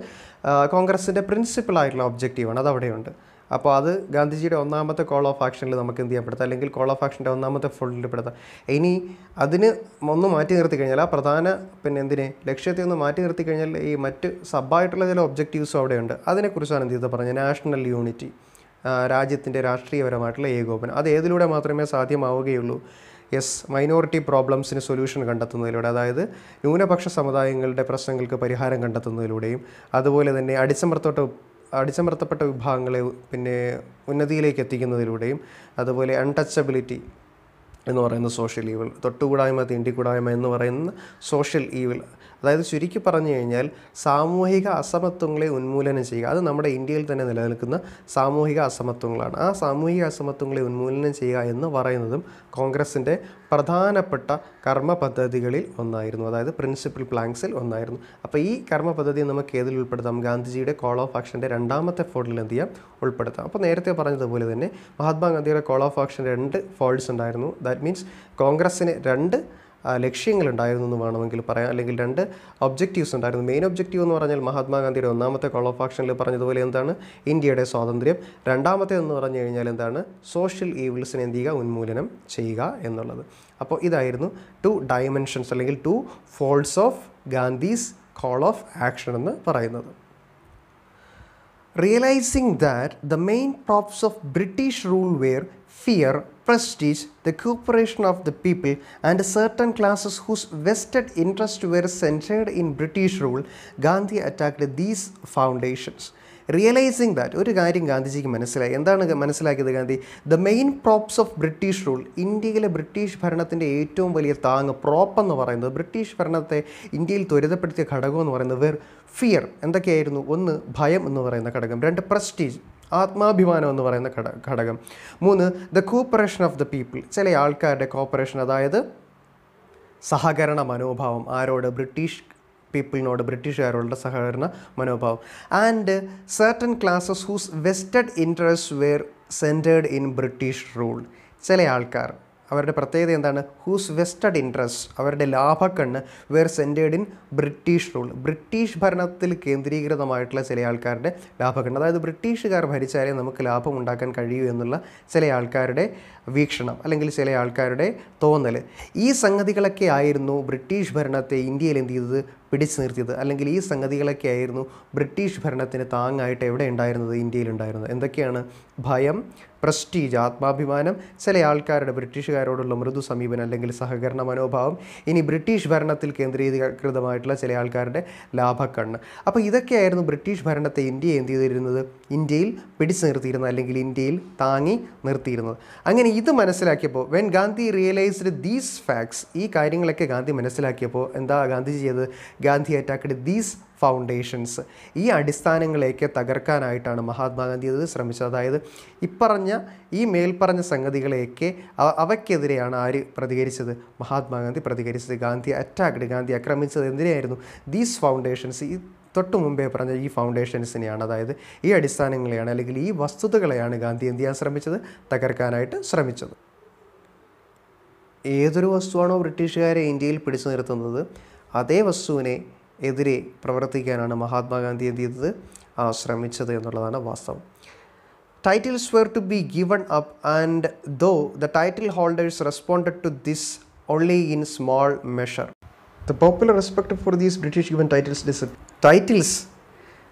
കോൺഗ്രസിൻ്റെ പ്രിൻസിപ്പളായിട്ടുള്ള ഒബ്ജക്റ്റീവാണ് അത് അവിടെയുണ്ട് അപ്പോൾ അത് ഗാന്ധിജിയുടെ ഒന്നാമത്തെ കോൾ ഓഫ് ആക്ഷനിൽ നമുക്ക് എന്ത് ചെയ്യപ്പെടുത്താം അല്ലെങ്കിൽ കോൾ ഓഫ് ആക്ഷൻ്റെ ഒന്നാമത്തെ ഫോൾഡിൽ പെടുത്താം ഇനി അതിന് ഒന്ന് മാറ്റി നിർത്തി കഴിഞ്ഞാൽ ആ പ്രധാന പിന്നെ എന്തിനെ ലക്ഷ്യത്തെ ഒന്ന് മാറ്റി നിർത്തി കഴിഞ്ഞാൽ ഈ മറ്റ് സബായിട്ടുള്ള ചില ഒബ്ജക്റ്റീവ്സും അവിടെയുണ്ട് അതിനെക്കുറിച്ചാണ് എന്ത് ചെയ്തത് പറഞ്ഞത് നാഷണൽ യൂണിറ്റി രാജ്യത്തിൻ്റെ രാഷ്ട്രീയപരമായിട്ടുള്ള ഏകോപനം അത് ഏതിലൂടെ മാത്രമേ സാധ്യമാവുകയുള്ളൂ എസ് മൈനോറിറ്റി പ്രോബ്ലംസിന് സൊല്യൂഷൻ കണ്ടെത്തുന്നതിലൂടെ അതായത് ന്യൂനപക്ഷ സമുദായങ്ങളുടെ പ്രശ്നങ്ങൾക്ക് പരിഹാരം കണ്ടെത്തുന്നതിലൂടെയും അതുപോലെ തന്നെ അടിച്ചമർത്തോട്ട് അടിച്ചമർത്തപ്പെട്ട വിഭാഗങ്ങളെ പിന്നെ ഉന്നതിയിലേക്ക് എത്തിക്കുന്നതിലൂടെയും അതുപോലെ അൺടച്ചബിലിറ്റി എന്ന് പറയുന്ന സോഷ്യൽ ഈവൽ തൊട്ടുകൂടായ്മ തീണ്ടിക്കൂടായ്മ എന്ന് പറയുന്ന സോഷ്യൽ ഈവൽ അതായത് ചുരുക്കി പറഞ്ഞു കഴിഞ്ഞാൽ സാമൂഹിക അസമത്വങ്ങളെ ഉന്മൂലനം ചെയ്യുക അത് നമ്മുടെ ഇന്ത്യയിൽ തന്നെ നിലനിൽക്കുന്ന സാമൂഹിക അസമത്വങ്ങളാണ് ആ സാമൂഹിക അസമത്വങ്ങളെ ഉന്മൂലനം ചെയ്യുക എന്ന് പറയുന്നതും കോൺഗ്രസിൻ്റെ പ്രധാനപ്പെട്ട കർമ്മ പദ്ധതികളിൽ ഒന്നായിരുന്നു അതായത് പ്രിൻസിപ്പൽ പ്ലാങ്സിൽ ഒന്നായിരുന്നു അപ്പോൾ ഈ കർമ്മ പദ്ധതി നമുക്ക് ഏതിൽ ഉൾപ്പെടുത്താം ഗാന്ധിജിയുടെ കോൾ ഓഫ് ആക്ഷൻ്റെ രണ്ടാമത്തെ ഫോൾഡിൽ എന്ത് ചെയ്യാം ഉൾപ്പെടുത്താം അപ്പോൾ നേരത്തെ പറഞ്ഞതുപോലെ തന്നെ മഹാത്മാഗാന്ധിയുടെ കോൾ ഓഫ് ആക്ഷൻ രണ്ട് ഫോൾഡ്സ് ഉണ്ടായിരുന്നു ദാറ്റ് മീൻസ് കോൺഗ്രസ്സിന് രണ്ട് ലക്ഷ്യങ്ങളുണ്ടായിരുന്നു എന്ന് വേണമെങ്കിൽ പറയാം അല്ലെങ്കിൽ രണ്ട് ഒബ്ജക്റ്റീവ്സ് ഉണ്ടായിരുന്നു മെയിൻ ഒബ്ജക്റ്റീവ് എന്ന് പറഞ്ഞാൽ മഹാത്മാഗാന്ധിയുടെ ഒന്നാമത്തെ കോൾ ഓഫ് ആക്ഷനിൽ പറഞ്ഞതുപോലെ എന്താണ് ഇന്ത്യയുടെ സ്വാതന്ത്ര്യം രണ്ടാമത്തെ എന്ന് പറഞ്ഞു കഴിഞ്ഞാൽ എന്താണ് സോഷ്യൽ ഈവിൾസിനെ എന്ത് ചെയ്യുക ഉന്മൂലനം ചെയ്യുക എന്നുള്ളത് അപ്പോൾ ഇതായിരുന്നു ടു ഡയമെൻഷൻസ് അല്ലെങ്കിൽ two folds of Gandhi's call of action എന്ന് പറയുന്നത് realizing that the main props of British rule were fear, prestige, the cooperation of the people, and certain classes whose vested interests were centered in British rule, Gandhi attacked these foundations. Realizing that ഒരു കാര്യം ഗാന്ധിജിക്ക് മനസ്സിലായി എന്താണ് മനസ്സിലാക്കിയത് Gandhi the main props of British rule ഇന്ത്യയിലെ ബ്രിട്ടീഷ് ഭരണത്തിൻ്റെ ഏറ്റവും വലിയ താങ് പ്രോപ്പ് എന്ന് പറയുന്നത് ബ്രിട്ടീഷ് ഭരണത്തെ ഇന്ത്യയിൽ ത്വരിതപ്പെടുത്തിയ ഘടകം എന്ന് പറയുന്നത് വേർ ഫിയർ എന്തൊക്കെയായിരുന്നു ഒന്ന് ഭയം എന്ന് പറയുന്ന ഘടകം രണ്ട് പ്രസ്റ്റീജ് ആത്മാഭിമാനം എന്ന് പറയുന്ന ഘടകം മൂന്ന് the cooperation of the people ചില ആൾക്കാരുടെ കോപ്പറേഷൻ അതായത് സഹകരണ മനോഭാവം ആരോട് ബ്രിട്ടീഷ് പീപ്പിളിനോട് ബ്രിട്ടീഷുകാരോടുള്ള സഹകരണ മനോഭാവം and certain classes whose vested interest were centred in British rule ചില ആൾക്കാർ അവരുടെ പ്രത്യേകത എന്താണ് ഹൂസ് വെസ്റ്റഡ് ഇൻട്രസ്റ്റ് അവരുടെ ലാഭക്കണ്ണ് were centred in British rule British ഭരണത്തിൽ കേന്ദ്രീകൃതമായിട്ടുള്ള ചില ആൾക്കാരുടെ ലാഭക്കണ്ണ് അതായത് ബ്രിട്ടീഷുകാർ ഭരിച്ചാലേ നമുക്ക് ലാഭം ഉണ്ടാക്കാൻ കഴിയൂ എന്നുള്ള ചില ആൾക്കാരുടെ വീക്ഷണം അല്ലെങ്കിൽ ചില ആൾക്കാരുടെ തോന്നൽ ഈ സംഗതികളൊക്കെ ആയിരുന്നു ബ്രിട്ടീഷ് ഭരണത്തെ ഇന്ത്യയിൽ എന്ത് ചെയ്തത് പിടിച്ചു നിർത്തിയത് അല്ലെങ്കിൽ ഈ സംഗതികളൊക്കെ ആയിരുന്നു ബ്രിട്ടീഷ് ഭരണത്തിന് താങ്ങായിട്ട് എവിടെ ഉണ്ടായിരുന്നത് ഇന്ത്യയിൽ ഉണ്ടായിരുന്നത് എന്തൊക്കെയാണ് ഭയം പ്രസ്റ്റീജ് ആത്മാഭിമാനം ചില ആൾക്കാരുടെ ബ്രിട്ടീഷുകാരോടുള്ള മൃദു സമീപനം അല്ലെങ്കിൽ സഹകരണ മനോഭാവം ഇനി ബ്രിട്ടീഷ് ഭരണത്തിൽ കേന്ദ്രീകൃതമായിട്ടുള്ള ചില ആൾക്കാരുടെ ലാഭക്കണ്ണ് അപ്പോൾ ഇതൊക്കെയായിരുന്നു ബ്രിട്ടീഷ് ഭരണത്തെ ഇന്ത്യ എന്ത് ചെയ്തിരുന്നത് ഇന്ത്യയിൽ പിടിച്ചു നിർത്തിയിരുന്നത് അല്ലെങ്കിൽ ഇന്ത്യയിൽ താങ്ങി നിർത്തിയിരുന്നത് അങ്ങനെ ഇത് മനസ്സിലാക്കിയപ്പോൾ when Gandhi realized these facts ഈ കാര്യങ്ങളൊക്കെ ഗാന്ധി മനസ്സിലാക്കിയപ്പോൾ എന്താ ഗാന്ധി ചെയ്തത് ഗാന്ധി അറ്റാക്കഡ് ദീസ് ഫൗണ്ടേഷൻസ് ഈ അടിസ്ഥാനങ്ങളെയൊക്കെ തകർക്കാനായിട്ടാണ് മഹാത്മാഗാന്ധി അത് ശ്രമിച്ചത് അതായത് ഇപ്പറഞ്ഞ ഈ മേൽപ്പറഞ്ഞ സംഗതികളെയൊക്കെ അവയ്ക്കെതിരെയാണ് ആര് പ്രതികരിച്ചത് മഹാത്മാഗാന്ധി പ്രതികരിച്ചത് ഗാന്ധി അറ്റാക്ഡ് ഗാന്ധി ആക്രമിച്ചത് എന്തിനായിരുന്നു ദീസ് ഫൗണ്ടേഷൻസ് ഈ തൊട്ടു മുമ്പേ പറഞ്ഞ ഈ ഫൗണ്ടേഷൻസിനെയാണ് അതായത് ഈ അടിസ്ഥാനങ്ങളെയാണ് അല്ലെങ്കിൽ ഈ വസ്തുതകളെയാണ് ഗാന്ധി എന്ത് ചെയ്യാൻ ശ്രമിച്ചത് തകർക്കാനായിട്ട് ശ്രമിച്ചത് ഏതൊരു വസ്തുവാണോ ബ്രിട്ടീഷുകാരെ ഇന്ത്യയിൽ പിടിച്ചു നിർത്തുന്നത് അതേ വസ്തുവിനെ titles were to be given up and though the title holders responded to this only in small measure. The popular respect for these British given titles disappeared. Titles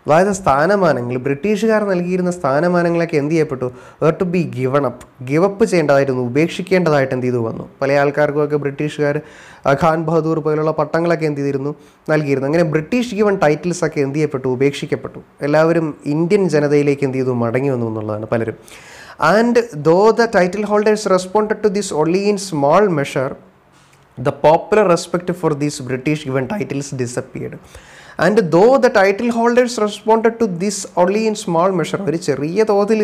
അതായത് സ്ഥാനമാനങ്ങൾ ബ്രിട്ടീഷുകാർ നൽകിയിരുന്ന സ്ഥാനമാനങ്ങളൊക്കെ എന്ത് ചെയ്യപ്പെട്ടു were to be given up give up ചെയ്യേണ്ടതായിരുന്നു ഉപേക്ഷിക്കേണ്ടതായിട്ട് എന്ത് ചെയ്തു വന്നു പല ആൾക്കാർക്കുമൊക്കെ ബ്രിട്ടീഷുകാർ ഖാൻ ബഹദൂർ പോലുള്ള പട്ടങ്ങളൊക്കെ എന്ത് ചെയ്തിരുന്നു നൽകിയിരുന്നു അങ്ങനെ ബ്രിട്ടീഷ് ഗിവൺ ടൈറ്റിൽസ് ഒക്കെ എന്ത് ചെയ്യപ്പെട്ടു ഉപേക്ഷിക്കപ്പെട്ടു എല്ലാവരും ഇന്ത്യൻ ജനതയിലേക്ക് എന്ത് ചെയ്തു മടങ്ങി വന്നു എന്നുള്ളതാണ് പലരും and though the title holders responded to this only in small measure the popular respect for these British given titles disappeared and though the title holders responded to this only in small measure ഒരു ചെറിയ തോതിൽ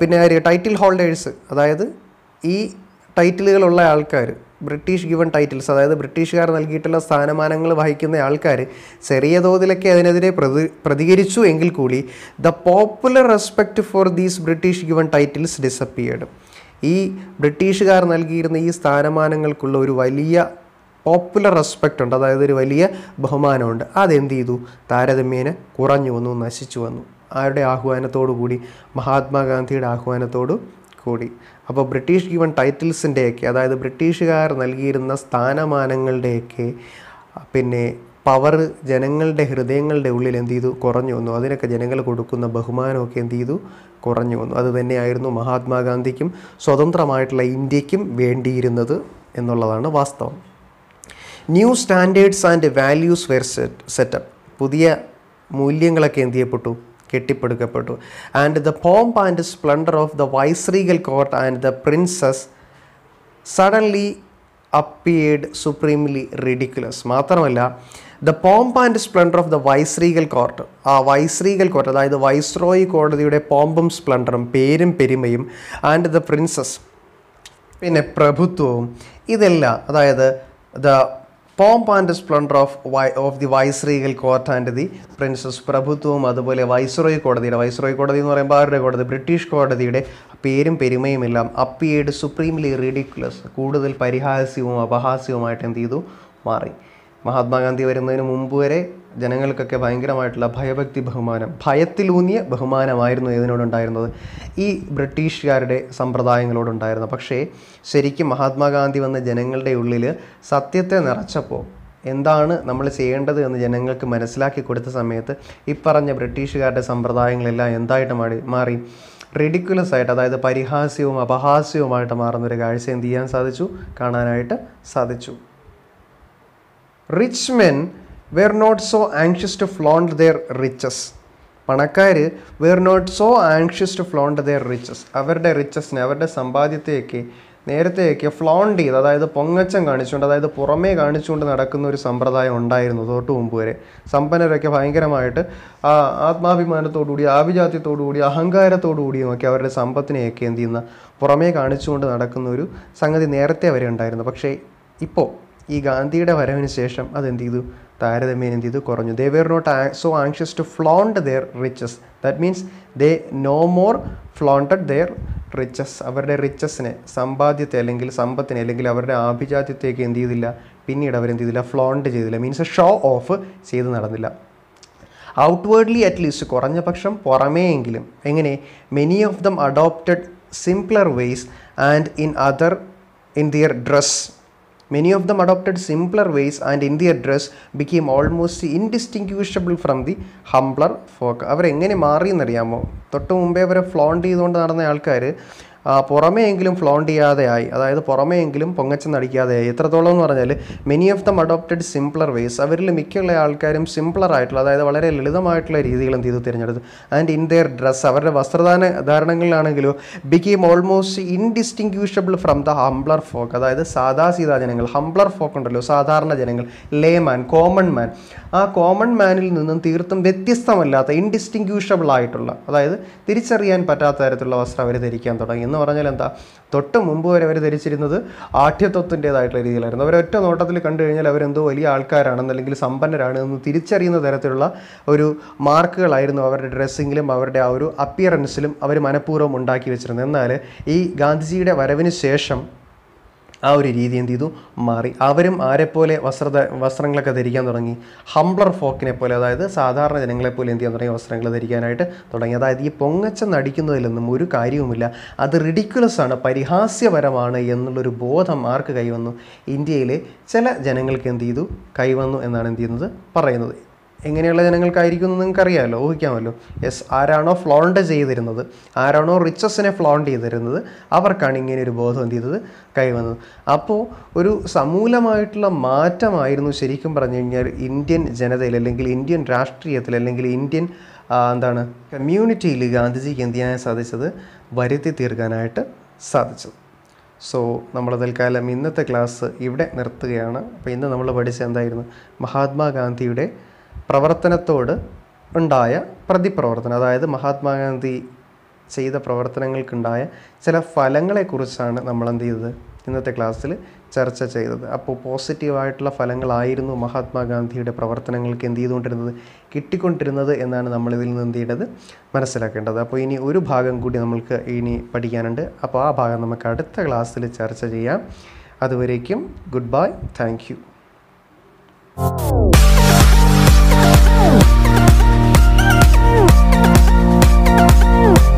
പിന്നെ ടൈറ്റിൽ ഹോൾഡേഴ്സ് അതായത് ഈ ടൈറ്റിലുകളുള്ള ആൾക്കാർ ബ്രിട്ടീഷ് ഗിവൺ ടൈറ്റിൽസ് അതായത് ബ്രിട്ടീഷുകാർ നൽകിയിട്ടുള്ള സ്ഥാനമാനങ്ങൾ വഹിക്കുന്ന ആൾക്കാർ ചെറിയ തോതിലൊക്കെ അതിനെതിരെ പ്രതി പ്രതികരിച്ചു എങ്കിൽ കൂടി the popular respect for these British given titles disappeared ഈ ബ്രിട്ടീഷുകാർ നൽകിയിരുന്ന ഈ സ്ഥാനമാനങ്ങൾക്കുള്ള ഒരു വലിയ പോപ്പുലർ റെസ്പെക്റ്റ് ഉണ്ട് അതായത് ഒരു വലിയ ബഹുമാനമുണ്ട് അതെന്ത് ചെയ്തു താരതമ്യേന കുറഞ്ഞു വന്നു നശിച്ചു വന്നു ആരുടെ ആഹ്വാനത്തോടു കൂടി മഹാത്മാഗാന്ധിയുടെ ആഹ്വാനത്തോടു കൂടി അപ്പോൾ ബ്രിട്ടീഷ് ഗീവൺ ടൈറ്റിൽസിൻ്റെയൊക്കെ അതായത് ബ്രിട്ടീഷുകാർ നൽകിയിരുന്ന സ്ഥാനമാനങ്ങളുടെയൊക്കെ പിന്നെ പവർ ജനങ്ങളുടെ ഹൃദയങ്ങളുടെ ഉള്ളിൽ എന്ത് ചെയ്തു കുറഞ്ഞു വന്നു അതിനൊക്കെ ജനങ്ങൾ കൊടുക്കുന്ന ബഹുമാനമൊക്കെ എന്ത് ചെയ്തു കുറഞ്ഞു വന്നു അത് തന്നെയായിരുന്നു മഹാത്മാഗാന്ധിക്കും സ്വതന്ത്രമായിട്ടുള്ള ഇന്ത്യക്കും വേണ്ടിയിരുന്നത് എന്നുള്ളതാണ് വാസ്തവം new standards and values were set set up പുതിയ മൂല്യങ്ങളൊക്കെ എന്ത് ചെയ്യപ്പെട്ടു കെട്ടിപ്പടുക്കപ്പെട്ടു and the pomp and splendour of the viceregal court and the princes suddenly appeared supremely ridiculous മാത്രമല്ല the pomp and splendour of the viceregal court ആ വൈസ്രീഗൽ കോർട്ട് അതായത് വൈസ്രോയ് കോടതിയുടെ പോംപും സ്പ്ലണ്ടറും പേരും പെരുമയും ആൻഡ് ദ പ്രിൻസസ് പിന്നെ പ്രഭുത്വവും ഇതെല്ലാം അതായത് the pomp pomp and splendor of, of the Viceregal court and the princes പ്രഭുത്വവും അതുപോലെ വൈസ്രോയ് കോടതിയുടെ വൈസ്രോയ് കോടതി എന്ന് പറയുമ്പോൾ ആരുടെ കോടതി ബ്രിട്ടീഷ് കോടതിയുടെ പേരും പെരുമയും എല്ലാം അപ്പിയേഡ് സുപ്രീംലി റിഡിക്കുലസ് കൂടുതൽ പരിഹാസ്യവും അപഹാസ്യവുമായിട്ട് എന്ത് ചെയ്തു മാറി മഹാത്മാഗാന്ധി വരുന്നതിന് മുമ്പ് വരെ ജനങ്ങൾക്കൊക്കെ ഭയങ്കരമായിട്ടുള്ള ഭയഭക്തി ബഹുമാനം ഭയത്തിലൂന്നിയ ബഹുമാനമായിരുന്നു ഇതിനോടുണ്ടായിരുന്നത് ഈ ബ്രിട്ടീഷുകാരുടെ സമ്പ്രദായങ്ങളോടുണ്ടായിരുന്നു പക്ഷേ ശരിക്കും മഹാത്മാഗാന്ധി വന്ന ജനങ്ങളുടെ ഉള്ളിൽ സത്യത്തെ നിറച്ചപ്പോൾ എന്താണ് നമ്മൾ ചെയ്യേണ്ടത് എന്ന് ജനങ്ങൾക്ക് മനസ്സിലാക്കി കൊടുത്ത സമയത്ത് ഈ ബ്രിട്ടീഷുകാരുടെ സമ്പ്രദായങ്ങളെല്ലാം എന്തായിട്ട് മാറി മാറി റെഡിക്കുലസ് ആയിട്ട് അതായത് പരിഹാസ്യവും അപഹാസ്യവുമായിട്ട് മാറുന്നൊരു കാഴ്ച എന്ത് ചെയ്യാൻ സാധിച്ചു കാണാനായിട്ട് സാധിച്ചു rich men were not so anxious to flaunt their riches പണക്കാർ were not so anxious to flaunt their riches അവരുടെ റിച്ചസിനെ അവരുടെ സമ്പാദ്യത്തെയൊക്കെ നേരത്തെയൊക്കെ ഫ്ലോണ്ട് ചെയ്ത് അതായത് പൊങ്ങച്ചം കാണിച്ചുകൊണ്ട് അതായത് പുറമേ കാണിച്ചുകൊണ്ട് നടക്കുന്ന ഒരു സമ്പ്രദായം ഉണ്ടായിരുന്നു തൊട്ട് മുമ്പ് വരെ സമ്പന്നരൊക്കെ ഭയങ്കരമായിട്ട് ആ ആത്മാഭിമാനത്തോടുകൂടി ആഭിജാത്യത്തോടുകൂടി അഹങ്കാരത്തോടുകൂടിയും ഒക്കെ അവരുടെ സമ്പത്തിനെയൊക്കെ എന്ത് ചെയ്യുന്ന പുറമേ കാണിച്ചുകൊണ്ട് നടക്കുന്ന ഒരു സംഗതി നേരത്തെ വരെ ഉണ്ടായിരുന്നു പക്ഷേ ഇപ്പോൾ ഈ ഗാന്ധിയുടെ വരവിന് ശേഷം അതെന്ത് ചെയ്തു താരതമ്യം എന്ത് ചെയ്തു കുറഞ്ഞു they were not so anxious to flaunt their riches that means they no more flaunted their riches അവരുടെ റിച്ചസിനെ സമ്പാദ്യത്തെ അല്ലെങ്കിൽ സമ്പത്തിനെ അല്ലെങ്കിൽ അവരുടെ ആഭിജാത്യത്തേക്ക് എന്ത് ചെയ്തില്ല പിന്നീട് അവരെന്ത് ചെയ്തില്ല ഫ്ലോണ്ട് ചെയ്തില്ല മീൻസ് ഷോ ഓഫ് ചെയ്ത് നടന്നില്ല ഔട്ട്വേർഡ്ലി അറ്റ്ലീസ്റ്റ് കുറഞ്ഞ പക്ഷം പുറമേയെങ്കിലും എങ്ങനെ many of them adopted simpler ways and in other in their dress Many of them adopted simpler ways and in the dress became almost indistinguishable from the humbler folk. അവരെങ്ങനെ മാറി എന്നറിയാമോ തൊട്ട് മുമ്പേ അവരെ ഫ്ലോണ്ട് ചെയ്തുകൊണ്ട് നടന്ന ആൾക്കാർ പുറമേയെങ്കിലും ഫ്ലോണ്ട് ചെയ്യാതെയായി അതായത് പുറമേയെങ്കിലും പൊങ്ങച്ചെന്നടിക്കാതെയായി എത്രത്തോളം എന്ന് പറഞ്ഞാൽ many of them adopted simpler ways അവരിൽ മിക്കുള്ള ആൾക്കാരും സിംപ്ലർ ആയിട്ടുള്ള അതായത് വളരെ ലളിതമായിട്ടുള്ള എന്ത് ചെയ്തു തിരഞ്ഞെടുത്തു ആൻഡ് ഇൻ ദെയർ ഡ്രസ്സ് അവരുടെ വസ്ത്രധാന ധാരണങ്ങളിലാണെങ്കിലും became almost indistinguishable from the humbler folk അതായത് സാധാ സീതാ ജനങ്ങൾ ഹംബ്ലർ ഫോക്ക് ഉണ്ടല്ലോ സാധാരണ ജനങ്ങൾ മാൻ കോമൺ മാൻ ആ കോമൺ മാനിൽ നിന്നും തീർത്തും വ്യത്യസ്തമല്ലാത്ത ഇൻഡിസ്റ്റിങ്ക്യൂഷബിൾ ആയിട്ടുള്ള അതായത് തിരിച്ചറിയാൻ പറ്റാത്ത തരത്തിലുള്ള വസ്ത്രം അവർ ധരിക്കാൻ തുടങ്ങി എന്ന് പറഞ്ഞാൽ എന്താ തൊട്ട് മുമ്പ് വരെ അവർ ധരിച്ചിരുന്നത് ആഠ്യത്വത്തിൻ്റെതായിട്ടുള്ള രീതിയിലായിരുന്നു അവർ ഒറ്റ നോട്ടത്തിൽ കണ്ടു കഴിഞ്ഞാൽ അവരെന്തോ വലിയ ആൾക്കാരാണെന്നല്ലെങ്കിൽ സമ്പന്നരാണ് എന്ന് തിരിച്ചറിയുന്ന തരത്തിലുള്ള ഒരു മാർക്കുകളായിരുന്നു അവരുടെ ഡ്രസ്സിങ്ങിലും അവരുടെ ആ ഒരു അപ്പിയറൻസിലും അവർ മനഃപൂർവ്വം ഉണ്ടാക്കി വെച്ചിരുന്നത് എന്നാൽ ഈ ഗാന്ധിജിയുടെ വരവിന് ശേഷം ആ ഒരു രീതി എന്ത് ചെയ്തു മാറി അവരും ആരെപ്പോലെ വസ്ത്ര വസ്ത്രങ്ങളൊക്കെ ധരിക്കാൻ തുടങ്ങി ഹംബ്ലർ ഫോക്കിനെ പോലെ അതായത് സാധാരണ ജനങ്ങളെ പോലെ എന്ത് ചെയ്യാൻ തുടങ്ങി വസ്ത്രങ്ങൾ ധരിക്കാനായിട്ട് തുടങ്ങി അതായത് ഈ പൊങ്ങച്ചം നടിക്കുന്നതിലൊന്നും ഒരു കാര്യവുമില്ല അത് റിഡിക്കുലസ് ആണ് പരിഹാസ്യപരമാണ് എന്നുള്ളൊരു ബോധം ആർക്ക് കൈവന്നു ഇന്ത്യയിലെ ചില ജനങ്ങൾക്ക് എന്ത് ചെയ്തു കൈവന്നു എന്നാണ് എന്ത് ചെയ്യുന്നത് പറയുന്നത് എങ്ങനെയുള്ള ജനങ്ങൾക്കായിരിക്കും എന്ന് നിങ്ങൾക്ക് അറിയാമല്ലോ ഊഹിക്കാമല്ലോ യെസ് ആരാണോ ഫ്ലോണ്ട് ചെയ്തിരുന്നത് ആരാണോ റിച്ചസിനെ ഫ്ലോണ്ട് ചെയ്തിരുന്നത് അവർക്കാണ് ഇങ്ങനെ ഒരു ബോധം എന്ത് ചെയ്തത് കൈവന്നത് അപ്പോൾ ഒരു സമൂലമായിട്ടുള്ള മാറ്റമായിരുന്നു ശരിക്കും പറഞ്ഞു കഴിഞ്ഞാൽ ഇന്ത്യൻ ജനതയിൽ അല്ലെങ്കിൽ ഇന്ത്യൻ രാഷ്ട്രീയത്തിൽ അല്ലെങ്കിൽ ഇന്ത്യൻ എന്താണ് കമ്മ്യൂണിറ്റിയിൽ ഗാന്ധിജിക്ക് എന്ത് ചെയ്യാൻ സാധിച്ചത് വരുത്തി തീർക്കാനായിട്ട് സാധിച്ചത് സോ നമ്മൾ തൽക്കാലം ഇന്നത്തെ ക്ലാസ് ഇവിടെ നിർത്തുകയാണ് അപ്പോൾ ഇന്ന് നമ്മൾ പഠിച്ചത് എന്തായിരുന്നു മഹാത്മാഗാന്ധിയുടെ പ്രവർത്തനത്തോട് ഉണ്ടായ പ്രതിപ്രവർത്തനം അതായത് മഹാത്മാഗാന്ധി ചെയ്ത പ്രവർത്തനങ്ങൾക്കുണ്ടായ ചില ഫലങ്ങളെക്കുറിച്ചാണ് നമ്മൾ എന്ത് ചെയ്തത് ഇന്നത്തെ ക്ലാസ്സിൽ ചർച്ച ചെയ്തത് അപ്പോൾ പോസിറ്റീവായിട്ടുള്ള ഫലങ്ങളായിരുന്നു മഹാത്മാഗാന്ധിയുടെ പ്രവർത്തനങ്ങൾക്ക് എന്ത് ചെയ്തുകൊണ്ടിരുന്നത് കിട്ടിക്കൊണ്ടിരുന്നത് എന്നാണ് നമ്മൾ ഇതിൽ നിന്ന് എന്ത് ചെയ്യേണ്ടത് മനസ്സിലാക്കേണ്ടത് അപ്പോൾ ഇനി ഒരു ഭാഗം കൂടി നമ്മൾക്ക് ഇനി പഠിക്കാനുണ്ട് അപ്പോൾ ആ ഭാഗം നമുക്ക് അടുത്ത ക്ലാസ്സിൽ ചർച്ച ചെയ്യാം അതുവരേക്കും good bye thank you Woo!